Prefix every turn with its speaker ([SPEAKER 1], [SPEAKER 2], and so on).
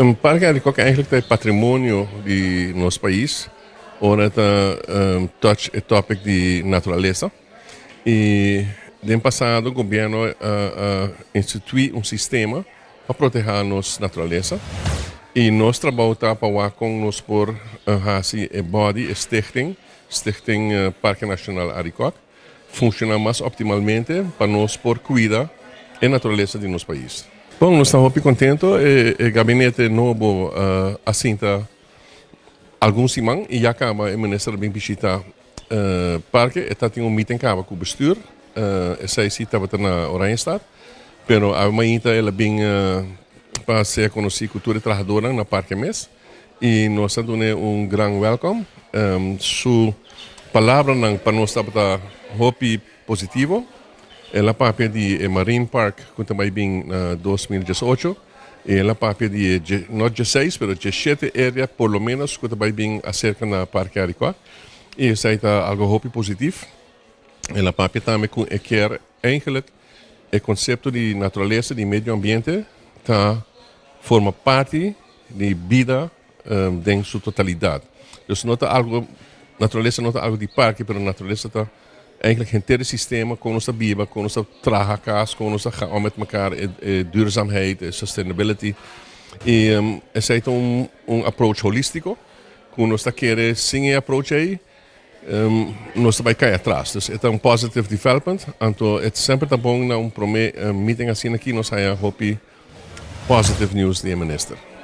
[SPEAKER 1] El parque de qualquer es é patrimônio de nosso país. Ahora está um, touch de natureza. E no passado o governo uh, eh, uh, eh, instituiu um sistema para proteger a naturaleza. Y nuestro trabajo trabalhamos para com los por eh, assim, e body, a Stichting, Parque Nacional Arikok, funciona mais optimalmente para nós por cuidar a natureza de nosso país. Bom, nós estamos muito contentes. O, eh, eh, gabinete novo uh, eh, assinta alguns imãs e já acaba o ministro bem visitar uh, parque. Está tendo um meeting com o bestuur. Uh, essa que está na Oranjestad. Pero amanhã ela bem uh, para ser conhecer cultura trabalhadora no parque mês. E nós estamos dando um grande welcome. Um, sua palavra para nós está muito positivo. Eh, la papia di eh, Marine Park quanto mai bem uh, 2018 e eh, la papia di ehm, non 16 però 17 area por lo menos quanto mai bem acerca na parque Aricó e sai tá algo positivo e la papia também com é quer eigenlijk o conceito di natureza de meio ambiente tá forma parte de vida um, em sua totalità. Então, não è algo natureza não tá algo de parque, pero eigenlijk geen kon konden ze bier, kon ons dat trahaka's, kon ons dat gaan met elkaar, eh, eh, duurzaamheid, sustainability. Ehm, en um, é feito approach holístico, que nós está querendo approach aí, um, nós também cai atrás. Então, é um positive development, então é sempre tão bom na nou um primeiro meeting assim aqui, nós temos positive news do ministro.